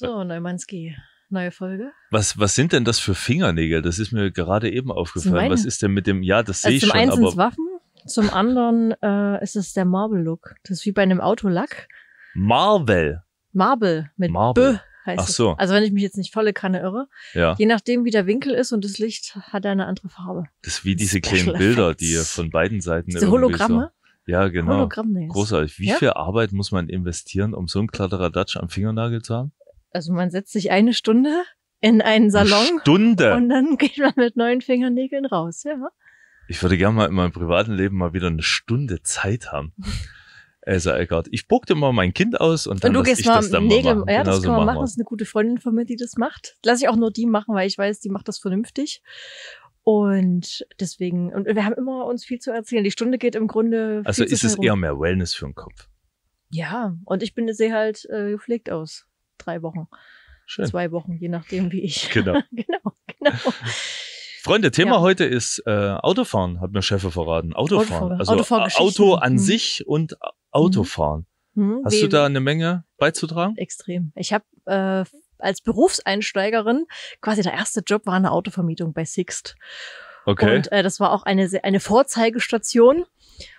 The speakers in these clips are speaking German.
So, Neumannski, neue Folge. Was, was sind denn das für Fingernägel? Das ist mir gerade eben aufgefallen. Was ist denn mit dem, ja, das sehe also ich schon. Zum einen sind es Waffen, zum anderen äh, ist es der Marble-Look. Das ist wie bei einem Autolack. Marvel. Marble mit Marble. B heißt Ach so. Es. Also wenn ich mich jetzt nicht volle Kanne irre. Ja. Je nachdem, wie der Winkel ist und das Licht, hat er eine andere Farbe. Das ist wie diese Special kleinen Bilder, Effects. die von beiden Seiten diese Hologramme. So. Ja, genau. Hologramm, Großartig. Wie ja? viel Arbeit muss man investieren, um so einen Kladderadatsch am Fingernagel zu haben? Also man setzt sich eine Stunde in einen Salon. Eine Stunde. Und dann geht man mit neuen Fingernägeln raus, ja. Ich würde gerne mal in meinem privaten Leben mal wieder eine Stunde Zeit haben. Also, Eckert. Oh ich buckte mal mein Kind aus und dann und du gehst ich mal das Nägel, mal Ja, das kann so man machen. Das ist eine gute Freundin von mir, die das macht. Lass ich auch nur die machen, weil ich weiß, die macht das vernünftig. Und deswegen, und wir haben immer uns viel zu erzählen. Die Stunde geht im Grunde. also ist es rum. eher mehr Wellness für den Kopf. Ja, und ich bin, sehe halt äh, gepflegt aus drei Wochen. Schön. Zwei Wochen, je nachdem wie ich. Genau. genau, genau. Freunde, Thema ja. heute ist äh, Autofahren, hat mir Chefe verraten. Autofahren. Also Auto an mhm. sich und mhm. Autofahren. Mhm. Hast Wem? du da eine Menge beizutragen? Extrem. Ich habe äh, als Berufseinsteigerin, quasi der erste Job war eine Autovermietung bei Sixt. Okay. Und äh, das war auch eine, eine Vorzeigestation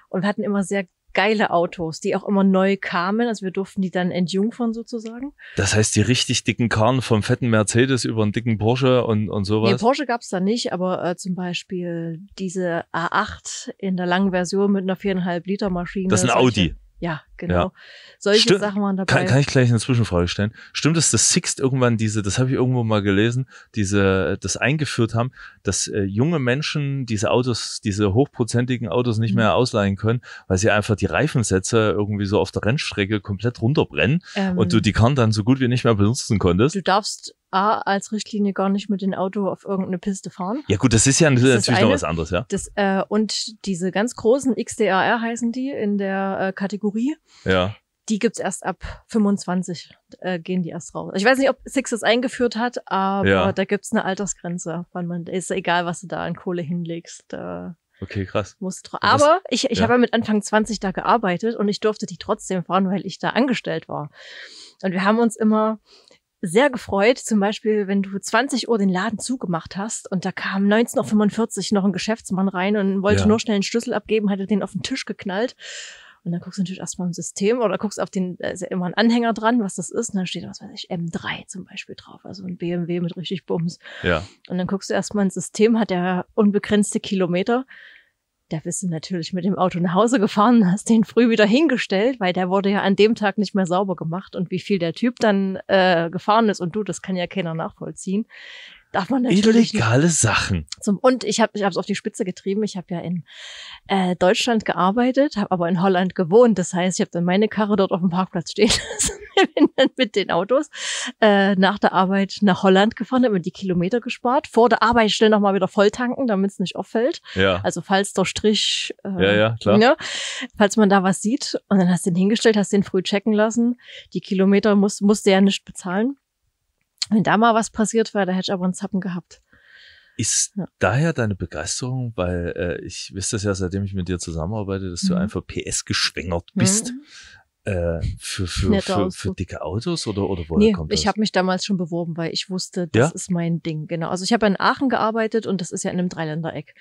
und wir hatten immer sehr geile Autos, die auch immer neu kamen. Also wir durften die dann entjungfern sozusagen. Das heißt, die richtig dicken Karren vom fetten Mercedes über einen dicken Porsche und, und sowas? Nee, Porsche gab's da nicht, aber äh, zum Beispiel diese A8 in der langen Version mit einer viereinhalb Liter Maschine. Das ist ein Audi. Ja, genau. Ja. Solche Stimmt, Sachen waren dabei. Kann, kann, ich gleich eine Zwischenfrage stellen? Stimmt es, dass Sixt irgendwann diese, das habe ich irgendwo mal gelesen, diese, das eingeführt haben, dass äh, junge Menschen diese Autos, diese hochprozentigen Autos nicht mhm. mehr ausleihen können, weil sie einfach die Reifensätze irgendwie so auf der Rennstrecke komplett runterbrennen ähm, und du ähm. die Karren dann so gut wie nicht mehr benutzen konntest? Du darfst A, als Richtlinie gar nicht mit dem Auto auf irgendeine Piste fahren. Ja gut, das ist ja das natürlich ist eine, noch was anderes, ja. Das, äh, und diese ganz großen XDRR heißen die in der äh, Kategorie. Ja. Die gibt's erst ab 25, äh, gehen die erst raus. Ich weiß nicht, ob Six es eingeführt hat, aber ja. da gibt's eine Altersgrenze, wann man, ist egal, was du da an Kohle hinlegst. Äh, Okay, krass. Muss aber ich, ich ja. habe ja mit Anfang 20 da gearbeitet und ich durfte die trotzdem fahren, weil ich da angestellt war. Und wir haben uns immer sehr gefreut, zum Beispiel, wenn du 20 Uhr den Laden zugemacht hast und da kam 19.45 Uhr noch ein Geschäftsmann rein und wollte ja. nur schnell einen Schlüssel abgeben, hatte den auf den Tisch geknallt und dann guckst du natürlich erstmal im System oder guckst auf den, da ist ja immer ein Anhänger dran, was das ist. Und dann steht, was weiß ich, M3 zum Beispiel drauf, also ein BMW mit richtig Bums. Ja. Und dann guckst du erstmal ins System, hat der unbegrenzte Kilometer. Da bist du natürlich mit dem Auto nach Hause gefahren, hast den früh wieder hingestellt, weil der wurde ja an dem Tag nicht mehr sauber gemacht. Und wie viel der Typ dann äh, gefahren ist und du, das kann ja keiner nachvollziehen darf man natürlich. Illegale nicht. Sachen. Zum, und ich habe ich es auf die Spitze getrieben. Ich habe ja in äh, Deutschland gearbeitet, habe aber in Holland gewohnt. Das heißt, ich habe dann meine Karre dort auf dem Parkplatz stehen lassen. bin dann mit den Autos äh, nach der Arbeit nach Holland gefahren, habe mir die Kilometer gespart. Vor der Arbeit schnell nochmal wieder voll tanken, damit es nicht auffällt. Ja. Also falls der Strich, äh, ja, ja, klar. Ne, falls man da was sieht. Und dann hast du den hingestellt, hast den früh checken lassen. Die Kilometer muss, musste ja nicht bezahlen. Wenn da mal was passiert wäre, da hätte ich aber einen Zappen gehabt. Ist ja. daher deine Begeisterung, weil äh, ich wüsste das ja, seitdem ich mit dir zusammenarbeite, dass mhm. du einfach PS geschwängert mhm. bist. Mhm äh, für, für, für, für, dicke Autos oder, oder woher nee, kommt das? Ich habe mich damals schon beworben, weil ich wusste, das ja? ist mein Ding. Genau. Also ich habe in Aachen gearbeitet und das ist ja in einem Dreiländereck.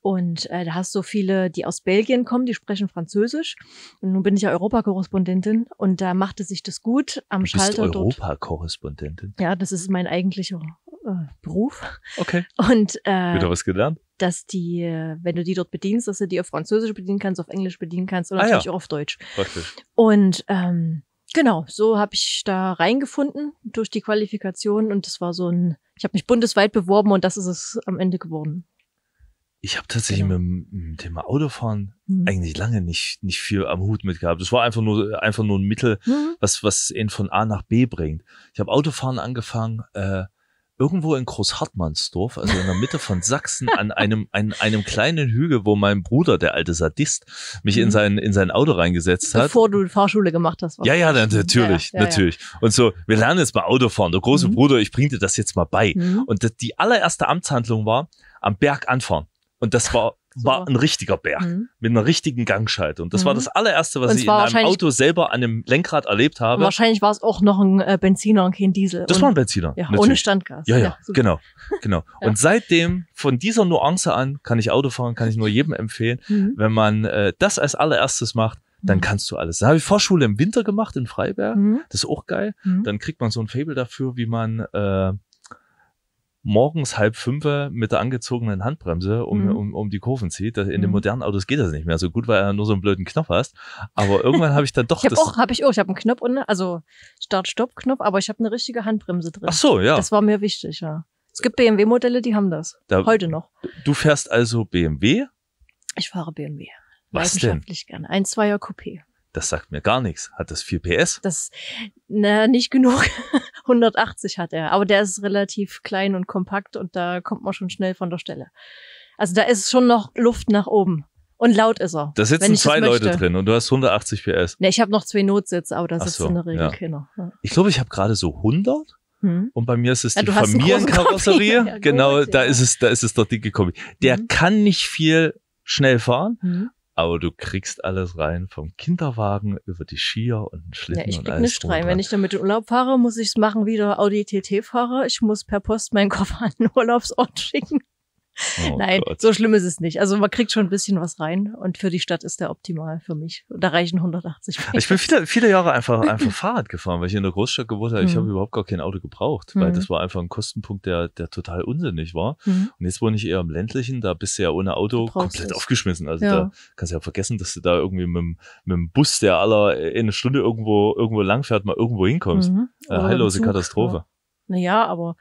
Und äh, da hast du viele, die aus Belgien kommen, die sprechen Französisch. Und nun bin ich ja Europakorrespondentin und da machte sich das gut am du bist Schalter. Europakorrespondentin. Ja, das ist mein eigentlicher Beruf. Okay. Und äh, was gelernt? Dass die, wenn du die dort bedienst, dass du die auf Französisch bedienen kannst, auf Englisch bedienen kannst oder ah, natürlich ja. auch auf Deutsch. Praktisch. Und ähm, Genau, so habe ich da reingefunden durch die Qualifikation und das war so ein, ich habe mich bundesweit beworben und das ist es am Ende geworden. Ich habe tatsächlich genau. mit, dem Thema Autofahren mhm. eigentlich lange nicht, nicht viel am Hut mit gehabt. Das war einfach nur, einfach nur ein Mittel, mhm. was, was ihn von A nach B bringt. Ich habe Autofahren angefangen, äh, irgendwo in Großhartmannsdorf, also in der Mitte von Sachsen, an einem, an einem kleinen Hügel, wo mein Bruder, der alte Sadist, mich in mhm. sein, in sein Auto reingesetzt hat. Bevor du Fahrschule gemacht hast. Ja, ja, natürlich, ja, ja, natürlich. Ja, Und so, wir lernen jetzt mal Autofahren. Der große mhm. Bruder, ich bringe dir das jetzt mal bei. Mhm. Und die allererste Amtshandlung war, am Berg anfahren. Und das war war ein richtiger Berg mhm. mit einer richtigen Gangschaltung. Das mhm. war das allererste, was ich in einem Auto selber an einem Lenkrad erlebt habe. Wahrscheinlich war es auch noch ein äh, Benziner und kein Diesel. Das und, war ein Benziner. Ja, ohne Standgas. Ja, ja, ja genau. Genau. genau. ja. Und seitdem, von dieser Nuance an, kann ich Auto fahren, kann ich nur jedem empfehlen. Mhm. Wenn man äh, das als allererstes macht, dann mhm. kannst du alles. Dann habe ich Vorschule im Winter gemacht in Freiberg. Mhm. Das ist auch geil. Mhm. Dann kriegt man so ein Fable dafür, wie man äh, morgens halb fünfer mit der angezogenen Handbremse um, mhm. um, um die Kurven zieht. In den mhm. modernen Autos geht das nicht mehr so gut, weil er nur so einen blöden Knopf hast. Aber irgendwann habe ich dann doch. ich habe auch, hab ich auch. Oh, ich habe einen Knopf und ne, also Start-Stopp-Knopf, aber ich habe eine richtige Handbremse drin. Ach so, ja. Das war mir wichtig, ja. Es gibt BMW-Modelle, die haben das. Da, heute noch. Du fährst also BMW? Ich fahre BMW. Was Leidenschaftlich denn? gerne. Ein Zweier Coupé. Das sagt mir gar nichts. Hat das 4 PS? Das, na, nicht genug. 180 hat er, aber der ist relativ klein und kompakt und da kommt man schon schnell von der Stelle. Also da ist schon noch Luft nach oben. Und laut ist er. Da sitzen zwei Leute drin und du hast 180 PS. Ne, ich habe noch zwei Notsitze, aber da sitzen so, in der Regel ja. keiner. Ja. Ich glaube, ich habe gerade so 100 hm. und bei mir ist es ja, die Familienkarosserie. genau, da ist es, da ist es doch dicke Kombi. Der hm. kann nicht viel schnell fahren, hm. Aber du kriegst alles rein, vom Kinderwagen über die Skier und Schlitten ja, ich und alles. nicht rein. Wenn ich damit in Urlaub fahre, muss ich es machen wie der Audi TT-Fahrer. Ich muss per Post meinen Koffer an den Urlaubsort schicken. Oh Nein, Gott. so schlimm ist es nicht. Also man kriegt schon ein bisschen was rein und für die Stadt ist der optimal für mich. Da reichen 180 Meter. Ich bin viele, viele Jahre einfach, einfach Fahrrad gefahren, weil ich in der Großstadt gewohnt habe. Ich habe mhm. überhaupt gar kein Auto gebraucht, weil mhm. das war einfach ein Kostenpunkt, der, der total unsinnig war. Mhm. Und jetzt wohne ich eher im ländlichen, da bist du ja ohne Auto komplett es. aufgeschmissen. Also ja. da kannst du ja vergessen, dass du da irgendwie mit, dem, mit dem Bus, der aller äh, in eine Stunde irgendwo, irgendwo langfährt, mal irgendwo hinkommst. Äh, heillose Katastrophe. Ja. Naja, aber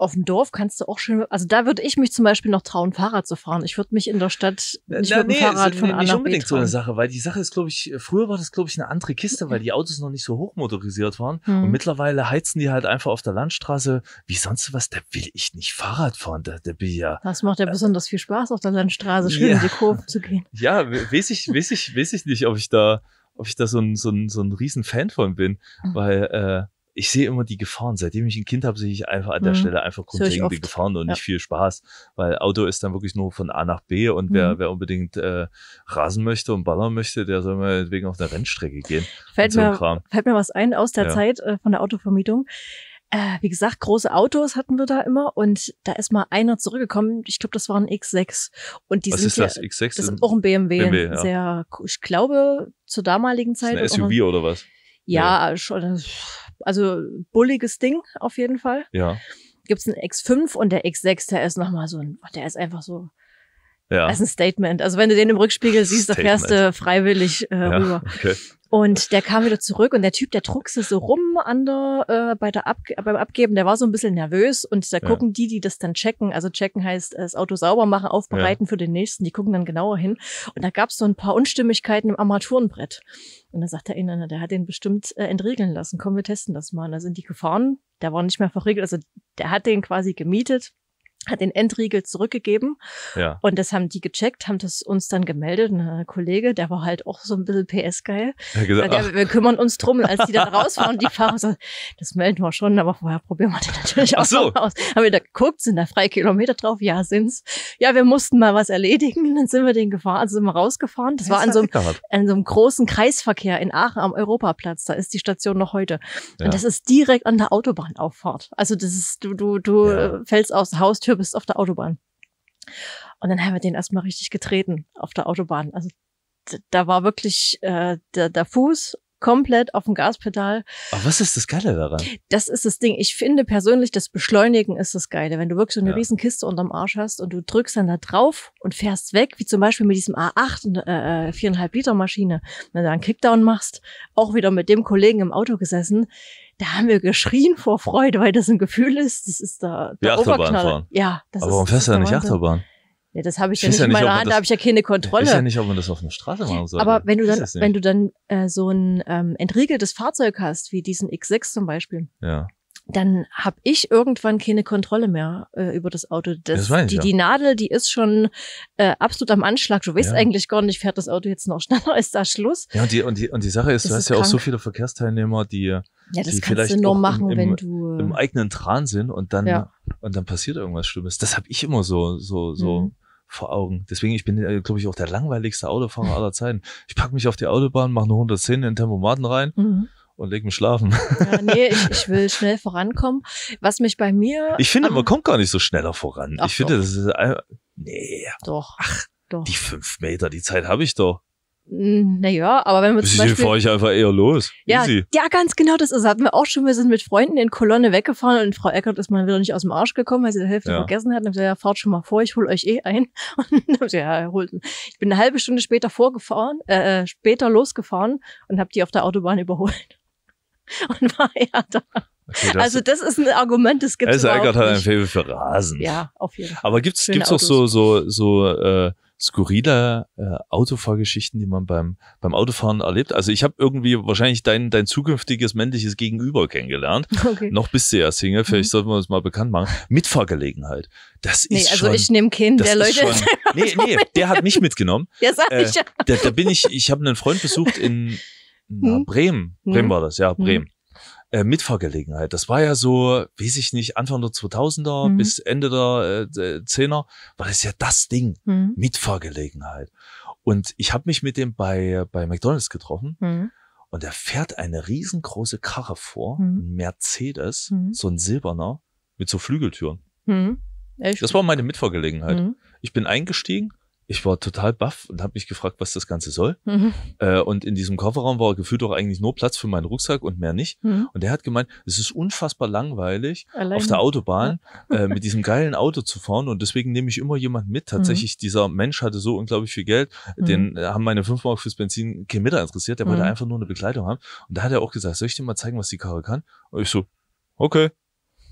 auf dem Dorf kannst du auch schön, also da würde ich mich zum Beispiel noch trauen, Fahrrad zu fahren. Ich würde mich in der Stadt nicht äh, Na, mit dem nee, also Fahrrad von A Nicht unbedingt so eine Sache, weil die Sache ist, glaube ich, früher war das, glaube ich, eine andere Kiste, weil die Autos noch nicht so hochmotorisiert waren. Mhm. Und mittlerweile heizen die halt einfach auf der Landstraße. Wie sonst was, da will ich nicht Fahrrad fahren. Da, da bin ich ja. Das macht ja äh, besonders viel Spaß, auf der Landstraße schön ja. in die Kurven zu gehen. Ja, weiß ich, weiß ich, weiß ich nicht, ob ich da, ob ich da so ein, so ein, so ein riesen Fan von bin, mhm. weil, äh, ich sehe immer die Gefahren. Seitdem ich ein Kind habe, sehe ich einfach an der mhm. Stelle einfach die Gefahren und ja. nicht viel Spaß, weil Auto ist dann wirklich nur von A nach B und mhm. wer, wer unbedingt äh, rasen möchte und ballern möchte, der soll mal wegen auf der Rennstrecke gehen. Fällt, so mir, fällt mir was ein aus der ja. Zeit äh, von der Autovermietung. Äh, wie gesagt, große Autos hatten wir da immer und da ist mal einer zurückgekommen. Ich glaube, das war ein X6. Und die Was sind ist das? X6? Das ist auch ein BMW. BMW ja. Sehr, ich glaube, zur damaligen Zeit. Ist ein SUV oder was? Ja, ja. schon. Äh, also bulliges Ding auf jeden Fall. Ja. Gibt's einen X5 und der X6, der ist nochmal so ein, oh, der ist einfach so ja. Das ist ein Statement. Also wenn du den im Rückspiegel siehst, da fährst du freiwillig äh, ja, rüber. Okay. Und der kam wieder zurück und der Typ, der druckste so rum an der, äh, bei der Ab beim Abgeben, der war so ein bisschen nervös und da gucken ja. die, die das dann checken, also checken heißt das Auto sauber machen, aufbereiten ja. für den nächsten, die gucken dann genauer hin. Und da gab es so ein paar Unstimmigkeiten im Armaturenbrett. Und dann sagt der einer, der hat den bestimmt äh, entriegeln lassen, komm, wir testen das mal. Und da sind die gefahren, der war nicht mehr verriegelt, also der hat den quasi gemietet hat den Endriegel zurückgegeben. Ja. Und das haben die gecheckt, haben das uns dann gemeldet. Ein Kollege, der war halt auch so ein bisschen PS-geil. Ja, wir kümmern uns drum, als die dann rausfahren Und die fahren so, das melden wir schon, aber vorher probieren wir den natürlich auch Ach so. aus. Haben wir da geguckt, sind da drei Kilometer drauf? Ja, sind's. Ja, wir mussten mal was erledigen. Dann sind wir den gefahren, also sind wir rausgefahren. Das, das war an so, einem, an so einem großen Kreisverkehr in Aachen am Europaplatz. Da ist die Station noch heute. Ja. Und das ist direkt an der Autobahnauffahrt. Also das ist, du, du, du fällst aus der Haustür Tür bist auf der Autobahn. Und dann haben wir den erstmal richtig getreten auf der Autobahn. Also da war wirklich äh, der, der Fuß komplett auf dem Gaspedal. Aber oh, was ist das Geile daran? Das ist das Ding. Ich finde persönlich, das Beschleunigen ist das Geile. Wenn du wirklich so eine ja. riesen Kiste unterm Arsch hast und du drückst dann da drauf und fährst weg, wie zum Beispiel mit diesem A8, äh, äh, viereinhalb äh, Liter Maschine, wenn du einen Kickdown machst, auch wieder mit dem Kollegen im Auto gesessen, da haben wir geschrien vor Freude, weil das ein Gefühl ist. Das ist der, der Achterbahn fahren. Ja, das Aber warum ist, fährst du da nicht Achterbahn? Ja, das habe ich, ich ja nicht in meiner Hand, das, da habe ich ja keine Kontrolle. Ich weiß ja nicht, ob man das auf einer Straße machen soll. Aber wenn du dann, wenn du dann äh, so ein ähm, entriegeltes Fahrzeug hast, wie diesen X6 zum Beispiel, ja dann habe ich irgendwann keine Kontrolle mehr äh, über das Auto. Das, das die, ja. die Nadel, die ist schon äh, absolut am Anschlag. Du weißt ja. eigentlich gar nicht, fährt das Auto jetzt noch schneller, ist da Schluss. Ja, und die, und die, und die Sache ist, das du ist hast krank. ja auch so viele Verkehrsteilnehmer, die, ja, das die vielleicht du nur machen, im, wenn du im äh, eigenen Tran sind und dann, ja. und dann passiert irgendwas Schlimmes. Das habe ich immer so, so, so. Mhm vor Augen. Deswegen, ich bin, äh, glaube ich, auch der langweiligste Autofahrer aller Zeiten. Ich packe mich auf die Autobahn, mache nur 110 in den Tempomaten rein, mhm und leg mich schlafen. Ja, nee, ich, ich will schnell vorankommen. Was mich bei mir. Ich finde, ähm, man kommt gar nicht so schneller voran. Ach, ich finde, doch. das ist. Nee. Doch. Ach, doch. Die fünf Meter, die Zeit habe ich doch. Naja, aber wenn wir zum Beispiel... fahre ich einfach eher los. Ja, ja, ganz genau, das ist Hatten wir auch schon, wir sind mit Freunden in Kolonne weggefahren und Frau Eckert ist mal wieder nicht aus dem Arsch gekommen, weil sie die Hälfte ja. vergessen hat. Und ich gesagt, ja, fahrt schon mal vor, ich hol euch eh ein. Und dann ich, ja, holt. Ich bin eine halbe Stunde später vorgefahren, äh, äh später losgefahren und habe die auf der Autobahn überholt. und war ja da. Okay, das also das ist ein Argument, das gibt also es hat einen Faible für Rasen. Ja, auf jeden Fall. Aber gibt's Schöne gibt's auch so so so äh, skurrile äh, Autofahrgeschichten, die man beim beim Autofahren erlebt? Also ich habe irgendwie wahrscheinlich dein dein zukünftiges männliches Gegenüber kennengelernt. Okay. Noch bist du ja Single, vielleicht mhm. sollten wir uns mal bekannt machen. Mitfahrgelegenheit. Das ist nee, also schon, ich nehme Kind, der Leute. Schon, nee, nee, der hat mich mitgenommen. Ja, sag äh, ich. ja. da, da bin ich, ich habe einen Freund besucht in na, hm? Bremen. Hm? Bremen hm? war das, ja, hm? Bremen. Hm? Äh, Mitfahrgelegenheit. Das war ja so, weiß ich nicht, Anfang der 2000er mhm. bis Ende der äh, 10er, äh, war das ja das Ding. Hm? Mitfahrgelegenheit. Und ich habe mich mit dem bei, bei McDonalds getroffen. Und er fährt eine riesengroße Karre vor, ein Mercedes, so ein silberner, mit so Flügeltüren. Das war meine Mitfahrgelegenheit. Ich bin eingestiegen, ich war total baff und habe mich gefragt, was das Ganze soll. Mhm. Äh, und in diesem Kofferraum war gefühlt doch eigentlich nur Platz für meinen Rucksack und mehr nicht. Mhm. Und der hat gemeint, es ist unfassbar langweilig, Allein. auf der Autobahn ja. äh, mit diesem geilen Auto zu fahren. Und deswegen nehme ich immer jemanden mit. Mhm. Tatsächlich, mhm. dieser Mensch hatte so unglaublich viel Geld. Mhm. Den äh, haben meine 5 Mark fürs Benzin kein Meter interessiert. Der wollte mhm. einfach nur eine Begleitung haben. Und da hat er auch gesagt, soll ich dir mal zeigen, was die Karre kann? Und ich so, okay.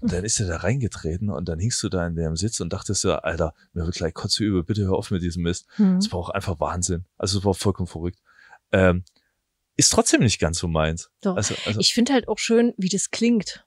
Und dann ist er da reingetreten und dann hingst du da in dem Sitz und dachtest so, Alter, mir wird gleich kotze übel, bitte hör auf mit diesem Mist. Mhm. Das war auch einfach Wahnsinn. Also es war vollkommen verrückt. Ähm, ist trotzdem nicht ganz so meins. Doch. Also, also ich finde halt auch schön, wie das klingt.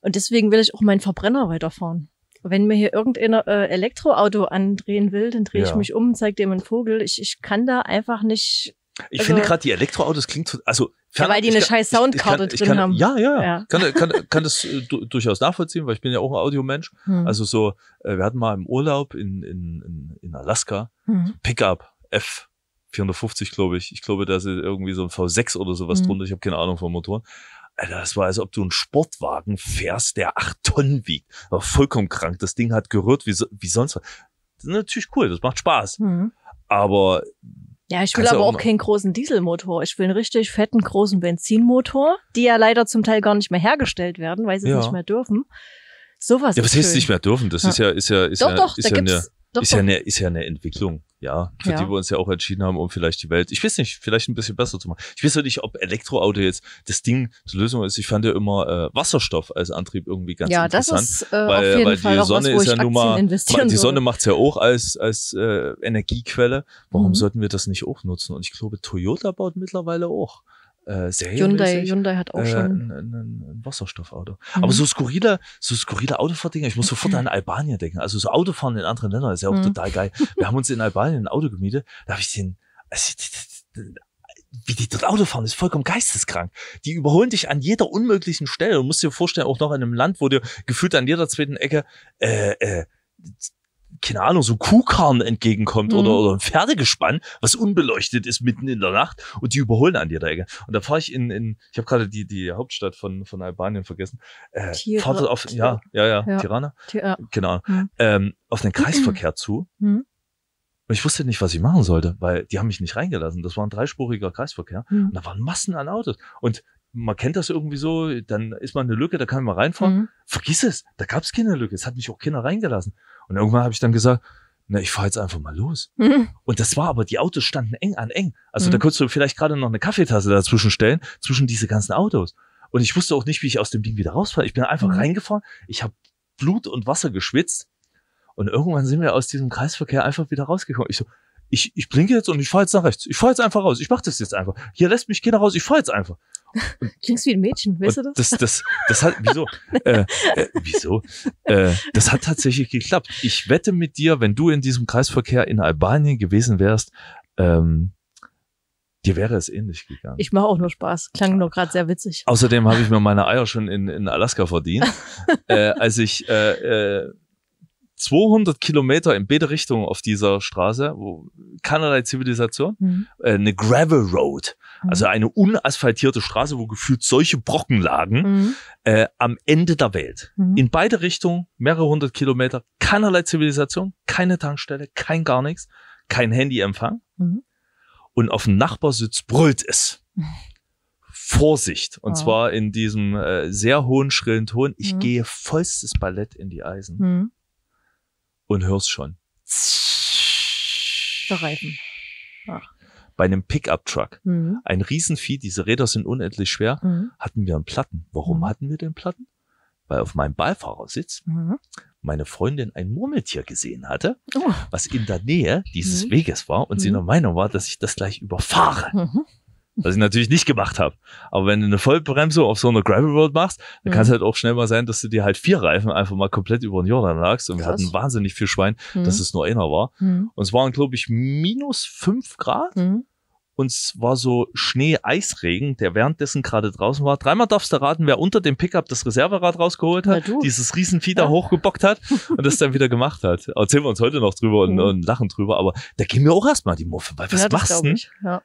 Und deswegen will ich auch meinen Verbrenner weiterfahren. Wenn mir hier irgendein äh, Elektroauto andrehen will, dann drehe ja. ich mich um und zeige dem einen Vogel. Ich, ich kann da einfach nicht ich also, finde gerade die Elektroautos klingt so, also fern, ja, weil die eine kann, scheiß Soundkarte ich, ich kann, drin kann, haben. Ja, ja, ja. Kann, kann, kann das äh, du, durchaus nachvollziehen, weil ich bin ja auch ein Audiomensch. Hm. Also so, äh, wir hatten mal im Urlaub in, in, in, in Alaska hm. so Pickup F 450, glaube ich. Ich glaube, da ist irgendwie so ein V6 oder sowas hm. drunter. Ich habe keine Ahnung von Motoren. Alter, das war, als ob du einen Sportwagen fährst, der acht Tonnen wiegt. War vollkommen krank. Das Ding hat gerührt wie, so, wie sonst was. Das ist natürlich cool, das macht Spaß. Hm. Aber ja, ich will Kannst also aber auch, auch keinen großen Dieselmotor. Ich will einen richtig fetten, großen Benzinmotor, die ja leider zum Teil gar nicht mehr hergestellt werden, weil sie ja. es nicht mehr dürfen. Sowas. Ja, was heißt schön. nicht mehr dürfen? Das ist ja, ist ja, ist ja, ist, ja ist, ja eine, ist ja eine Entwicklung ja, für ja. die wir uns ja auch entschieden haben, um vielleicht die Welt, ich weiß nicht, vielleicht ein bisschen besser zu machen. Ich weiß nicht, ob Elektroauto jetzt das Ding zur Lösung ist. Ich fand ja immer äh, Wasserstoff als Antrieb irgendwie ganz ja, interessant. Das ist, äh, weil, auf jeden weil Fall die Sonne was, ist ja nun mal, die Sonne macht es ja auch als, als äh, Energiequelle. Warum mhm. sollten wir das nicht auch nutzen? Und ich glaube, Toyota baut mittlerweile auch äh, Hyundai, Hyundai hat auch äh, schon ein, ein, Wasserstoffauto. Mhm. Aber so skurrile, so skurrile Autoverdinger, ich muss sofort an Albanien denken. Also so Autofahren in anderen Ländern ist ja auch mhm. total geil. Wir haben uns in Albanien ein Auto gemietet, da habe ich den, also, wie die dort Auto fahren, ist vollkommen geisteskrank. Die überholen dich an jeder unmöglichen Stelle. Du musst dir vorstellen, auch noch in einem Land, wo dir gefühlt an jeder zweiten Ecke äh, äh, keine Ahnung, so Kuhkarren entgegenkommt mhm. oder, oder ein Pferdegespann, was unbeleuchtet ist mitten in der Nacht und die überholen an die Ecke. Und da fahre ich in, in ich habe gerade die, die Hauptstadt von, von Albanien vergessen. Äh, Tira auf, ja, ja, ja, ja, Tirana. Tira genau. Mhm. Ähm, auf den Kreisverkehr zu. Mhm. Und ich wusste nicht, was ich machen sollte, weil die haben mich nicht reingelassen. Das war ein dreispuriger Kreisverkehr. Mhm. Und da waren Massen an Autos. Und man kennt das irgendwie so, dann ist mal eine Lücke, da kann man reinfahren. Mhm. Vergiss es, da gab es keine Lücke, es hat mich auch keiner reingelassen. Und irgendwann habe ich dann gesagt, na, ich fahre jetzt einfach mal los. Mhm. Und das war aber, die Autos standen eng an eng. Also mhm. da konntest du vielleicht gerade noch eine Kaffeetasse dazwischen stellen, zwischen diese ganzen Autos. Und ich wusste auch nicht, wie ich aus dem Ding wieder rausfahre. Ich bin einfach mhm. reingefahren, ich habe Blut und Wasser geschwitzt. Und irgendwann sind wir aus diesem Kreisverkehr einfach wieder rausgekommen. Ich so, ich, ich blinke jetzt und ich fahre jetzt nach rechts. Ich fahre jetzt einfach raus. Ich mache das jetzt einfach. Hier lässt mich keiner raus. Ich fahre jetzt einfach. Klingst wie ein Mädchen, weißt du das? Das, das, das hat, wieso? äh, äh, wieso? Äh, das hat tatsächlich geklappt. Ich wette mit dir, wenn du in diesem Kreisverkehr in Albanien gewesen wärst, ähm, dir wäre es ähnlich gegangen. Ich mache auch nur Spaß. Klang nur gerade sehr witzig. Außerdem habe ich mir meine Eier schon in, in Alaska verdient. äh, als ich äh, äh, 200 Kilometer in beide Richtungen auf dieser Straße, wo keinerlei Zivilisation, mhm. äh, eine Gravel Road. Mhm. Also eine unasphaltierte Straße, wo gefühlt solche Brocken lagen, mhm. äh, am Ende der Welt. Mhm. In beide Richtungen, mehrere hundert Kilometer, keinerlei Zivilisation, keine Tankstelle, kein gar nichts, kein Handyempfang. Mhm. Und auf dem Nachbarsitz brüllt es. Vorsicht. Und oh. zwar in diesem äh, sehr hohen, schrillen Ton. Ich mhm. gehe vollstes Ballett in die Eisen. Und hör's schon. Der Reifen bei einem Pickup-Truck. Mhm. Ein Riesenvieh, diese Räder sind unendlich schwer, mhm. hatten wir einen Platten. Warum mhm. hatten wir den Platten? Weil auf meinem Beifahrersitz mhm. meine Freundin ein Murmeltier gesehen hatte, oh. was in der Nähe dieses mhm. Weges war und sie mhm. der Meinung war, dass ich das gleich überfahre. Was ich natürlich nicht gemacht habe. Aber wenn du eine Vollbremsung auf so einer Gravel Road machst, dann mhm. kann es halt auch schnell mal sein, dass du dir halt vier Reifen einfach mal komplett über den Jordan lagst. Und Krass. wir hatten wahnsinnig viel Schwein, mhm. dass es nur einer war. Mhm. Und es waren, glaube ich, minus fünf Grad. Mhm. Und es war so Schnee-Eisregen, der währenddessen gerade draußen war. Dreimal darfst du raten, wer unter dem Pickup das Reserverad rausgeholt hat, dieses Riesenvieh da ja. hochgebockt hat und das dann wieder gemacht hat. Erzählen wir uns heute noch drüber und, mhm. und lachen drüber, aber da gehen wir auch erstmal die Muffe, weil was ja, machst du? Ja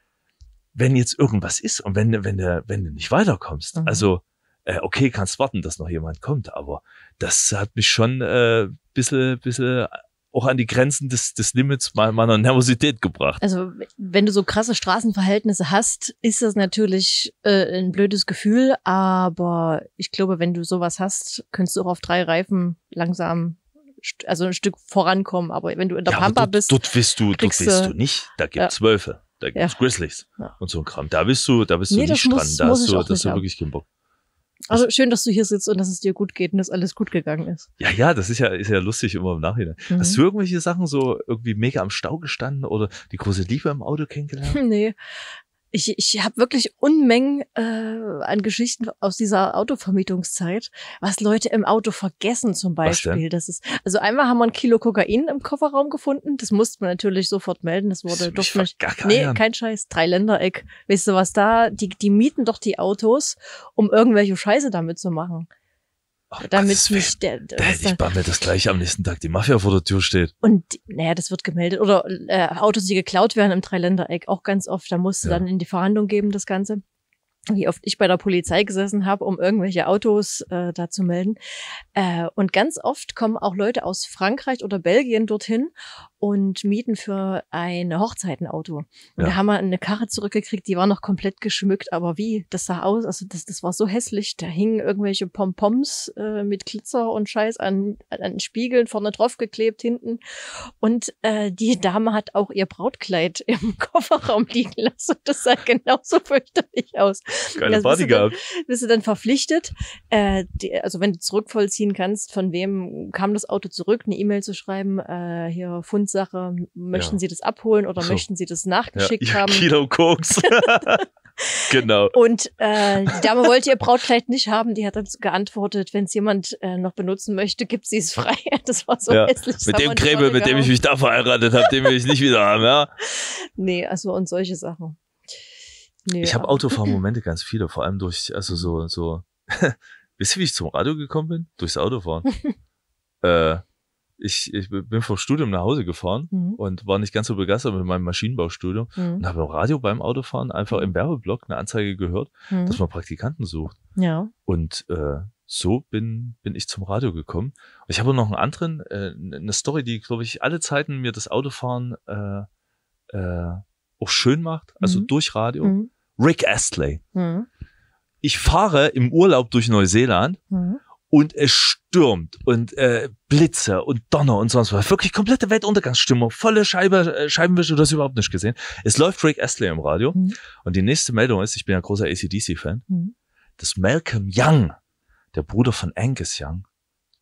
wenn jetzt irgendwas ist und wenn, wenn, du, wenn du nicht weiterkommst, mhm. also äh, okay, kannst warten, dass noch jemand kommt, aber das hat mich schon äh, bisschen, bisschen auch an die Grenzen des, des Limits meiner Nervosität gebracht. Also wenn du so krasse Straßenverhältnisse hast, ist das natürlich äh, ein blödes Gefühl, aber ich glaube, wenn du sowas hast, könntest du auch auf drei Reifen langsam also ein Stück vorankommen, aber wenn du in der ja, Pampa dort, bist. Dort bist du, dort bist du nicht. Da gibt's ja. Wölfe. Da ja. Grizzlies ja. und so ein Kram. Da bist du, da bist nee, du nicht dran. Da hast du, das du wirklich keinen Bock. Also schön, dass du hier sitzt und dass es dir gut geht und dass alles gut gegangen ist. Ja, ja, das ist ja, ist ja lustig immer im Nachhinein. Mhm. Hast du irgendwelche Sachen so irgendwie mega am Stau gestanden oder die große Liebe im Auto kennengelernt? nee ich, ich habe wirklich Unmengen äh, an Geschichten aus dieser Autovermietungszeit, was Leute im Auto vergessen zum Beispiel. Das ist, also einmal haben wir ein Kilo Kokain im Kofferraum gefunden. Das musste man natürlich sofort melden. Das wurde doch nicht. Nee, kein Scheiß. Dreiländereck. Weißt du was da? Die, die mieten doch die Autos, um irgendwelche Scheiße damit zu machen. Oh damit Gott, nicht der, der, der ich bammel das gleich am nächsten Tag die Mafia vor der Tür steht. Und naja, das wird gemeldet. Oder äh, Autos, die geklaut werden im Dreiländereck, auch ganz oft. Da musst du ja. dann in die Verhandlung geben, das Ganze. Wie oft ich bei der Polizei gesessen habe, um irgendwelche Autos äh, da zu melden. Äh, und ganz oft kommen auch Leute aus Frankreich oder Belgien dorthin und mieten für eine Hochzeit ein Auto. Und ja. da haben wir eine Karre zurückgekriegt, die war noch komplett geschmückt, aber wie? Das sah aus, also das, das war so hässlich. Da hingen irgendwelche Pompoms äh, mit Glitzer und Scheiß an, an Spiegeln vorne drauf geklebt hinten. Und äh, die Dame hat auch ihr Brautkleid im Kofferraum liegen lassen. Das sah genauso fürchterlich aus. Keine also Party gehabt. bist du dann verpflichtet, äh, die, also wenn du zurückvollziehen kannst, von wem kam das Auto zurück, eine E-Mail zu schreiben, äh, hier Fund Sache. Möchten ja. Sie das abholen oder so. möchten Sie das nachgeschickt ja. haben? Kilo Koks. genau. Und äh, die Dame wollte ihr Brautkleid nicht haben. Die hat dann geantwortet, wenn es jemand äh, noch benutzen möchte, gibt sie es frei. Das war so ja. hässlich. Mit dem Kremel, mit dem ich mich da verheiratet habe, den will ich nicht wieder haben, ja? Nee, also und solche Sachen. Nee, ich habe Autofahrmomente ganz viele, vor allem durch, also so, so. Wisst ihr, wie ich zum Radio gekommen bin? Durchs Autofahren. äh, ich, ich bin vom Studium nach Hause gefahren mhm. und war nicht ganz so begeistert mit meinem Maschinenbaustudium mhm. und habe im Radio beim Autofahren einfach mhm. im Werbeblock eine Anzeige gehört, mhm. dass man Praktikanten sucht. Ja. Und äh, so bin, bin ich zum Radio gekommen. ich habe noch einen anderen, äh, eine Story, die, glaube ich, alle Zeiten mir das Autofahren äh, äh, auch schön macht, also mhm. durch Radio. Mhm. Rick Astley. Ich fahre im Urlaub durch Neuseeland und es stürmt und äh, Blitze und Donner und sonst was. Wirklich komplette Weltuntergangsstimmung, volle Scheibe, äh, Scheibenwische, du hast überhaupt nicht gesehen. Es läuft Rick Astley im Radio mhm. und die nächste Meldung ist, ich bin ja großer ACDC-Fan, mhm. dass Malcolm Young, der Bruder von Angus Young,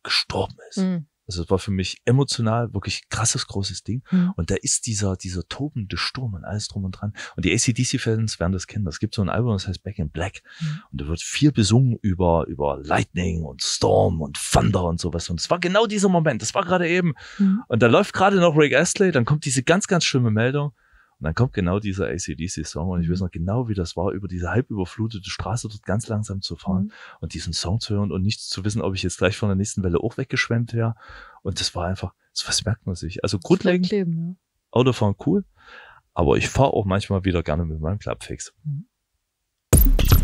gestorben ist. Mhm. Also es war für mich emotional wirklich krasses, großes Ding. Mhm. Und da ist dieser, dieser tobende Sturm und alles drum und dran. Und die ACDC-Fans werden das kennen. Es gibt so ein Album, das heißt Back in Black. Mhm. Und da wird viel besungen über, über Lightning und Storm und Thunder und sowas. Und es war genau dieser Moment. Das war gerade eben. Mhm. Und da läuft gerade noch Rick Astley. Dann kommt diese ganz, ganz schlimme Meldung. Und dann kommt genau dieser ACDC-Song und ich weiß mhm. noch genau, wie das war, über diese halb überflutete Straße dort ganz langsam zu fahren mhm. und diesen Song zu hören und nicht zu wissen, ob ich jetzt gleich von der nächsten Welle auch weggeschwemmt wäre. Und das war einfach, so was merkt man sich. Also grundlegend, Leben, ja. Autofahren cool, aber ich fahre auch manchmal wieder gerne mit meinem Clubfix. Mhm.